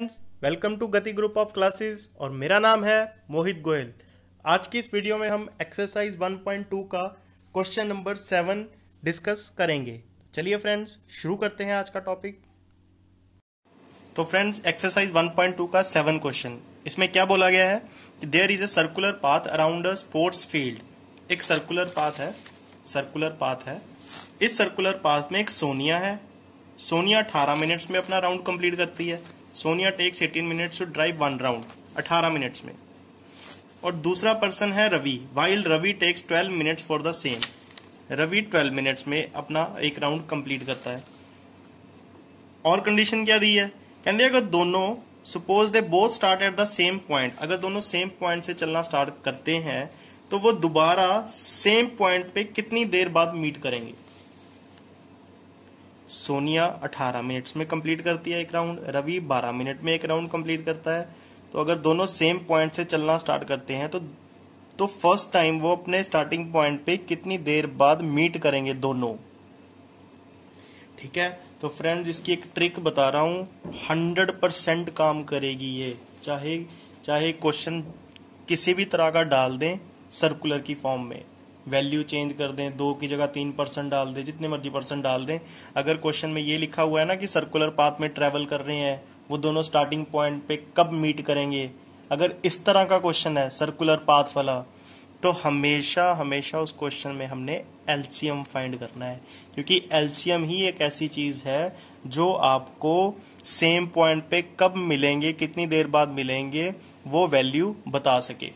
welcome to Gati group of classes और मेरा नाम है मोहित गोयल आज की इस वीडियो में हम एक्सरसाइज 1.2 का क्वेश्चन नंबर सेवन डिस्कस करेंगे चलिए फ्रेंड्स शुरू करते हैं आज का टॉपिक तो फ्रेंड्स एक्सरसाइज 1.2 का सेवन क्वेश्चन इसमें क्या बोला गया है कि there is a circular path around a sports field एक सर्कुलर पाथ है सर्कुलर पाथ है इस सर्कुलर पाथ में एक सोनिया है सोनिया 18 मिनट्स में अपना राउंड कंप्लीट करती है Sonia takes eighteen minutes to drive one round अठारह मिनट्स में और दूसरा पर्सन है Ravi while Ravi takes twelve minutes for the same Ravi twelve minutes में अपना एक राउंड कंप्लीट करता है और कंडीशन क्या दी है कहते अगर दोनों suppose they both start at the same point अगर दोनों सेम पॉइंट से चलना स्टार्ट करते हैं तो वो दोबारा सेम पॉइंट पे कितनी देर बाद मीट करेंगे सोनिया 18 मिनट्स में कंप्लीट करती है एक राउंड रवि 12 मिनट में एक राउंड कंप्लीट करता है तो अगर दोनों सेम पॉइंट से चलना स्टार्ट करते हैं तो तो फर्स्ट टाइम वो अपने स्टार्टिंग पॉइंट पे कितनी देर बाद मीट करेंगे दोनों ठीक है तो फ्रेंड्स इसकी एक ट्रिक बता रहा हूँ हंड्रेड परसेंट काम करेगी ये चाहे चाहे क्वेश्चन किसी भी तरह का डाल दें सर्कुलर की फॉर्म में वैल्यू चेंज कर दें दो की जगह तीन परसेंट डाल दें जितने मर्जी परसेंट डाल दें अगर क्वेश्चन में ये लिखा हुआ है ना कि सर्कुलर पाथ में ट्रेवल कर रहे हैं वो दोनों स्टार्टिंग पॉइंट पे कब मीट करेंगे अगर इस तरह का क्वेश्चन है सर्कुलर पाथ वाला तो हमेशा हमेशा उस क्वेश्चन में हमने एल्सीयम फाइंड करना है क्योंकि एल्सीयम ही एक ऐसी चीज है जो आपको सेम पॉइंट पे कब मिलेंगे कितनी देर बाद मिलेंगे वो वैल्यू बता सके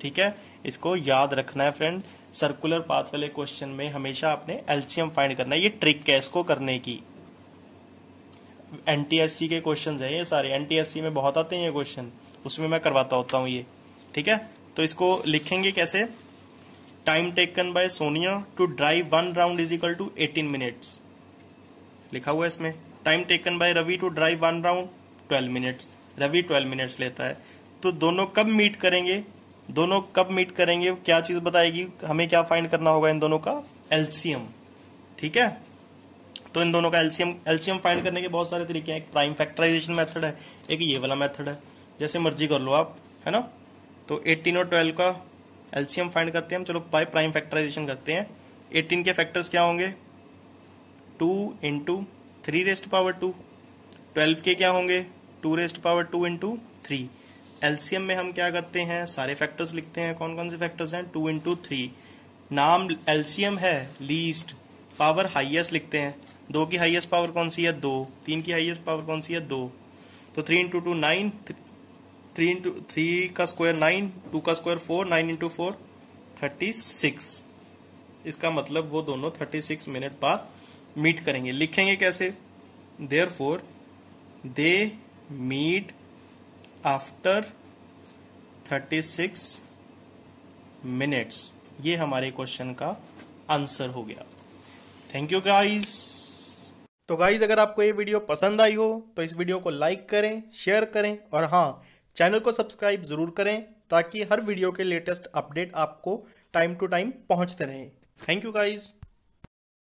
ठीक है इसको याद रखना है फ्रेंड सर्कुलर पाथ वाले क्वेश्चन में हमेशा आपने एल्शियम फाइंड करना है ये ट्रिक है इसको करने की एनटीएससी के क्वेश्चन है ये सारे एनटीएससी में बहुत आते हैं ये क्वेश्चन उसमें मैं करवाता होता हूँ ये ठीक है तो इसको लिखेंगे कैसे time taken by Sonia to drive one round is equal to eighteen minutes लिखा हुआ है इसमें time taken by Ravi to drive one round twelve minutes Ravi twelve minutes लेता है तो दोनों कब मीट करेंगे दोनों कब मीट करेंगे क्या चीज बताएगी हमें क्या फाइंड करना होगा इन दोनों का एल्सियम ठीक है तो इन दोनों का एल्सियम एल्सियम फाइंड करने के बहुत सारे तरीके हैं एक प्राइम फैक्टराइजेशन मेथड है एक ये वाला मेथड है जैसे मर्जी कर लो आप है ना तो 18 और 12 का एल्सियम फाइंड करते हैं हम चलो बाय प्राइम फैक्टराइजेशन करते हैं 18 के फैक्टर्स क्या होंगे 2 into three raised power two twelve के क्या होंगे two raised power two into three LCM में हम क्या करते हैं सारे फैक्टर्स लिखते हैं कौन कौन से फैक्टर्स हैं टू इंटू थ्री नाम एलसीएम है लीस्ट पावर हाईएस्ट लिखते हैं दो की हाईएस्ट पावर कौन सी है दो तीन की हाईएस्ट पावर कौन सी है दो तो three into two nine three into three का स्क्वायर नाइन टू का square four nine into four thirty six इसका मतलब वो दोनों थर्टी सिक्स मिनट बाद मीट करेंगे लिखेंगे कैसे therefore they meet after 36 minutes ये हमारे क्वेश्चन का आंसर हो गया थैंक यू गाइस तो गाइज अगर आपको ये वीडियो पसंद आई हो तो इस वीडियो को लाइक करें शेयर करें और हाँ चैनल को सब्सक्राइब जरूर करें ताकि हर वीडियो के लेटेस्ट अपडेट आपको टाइम टू टाइम पहुंचते रहें थैंक यू गाइज़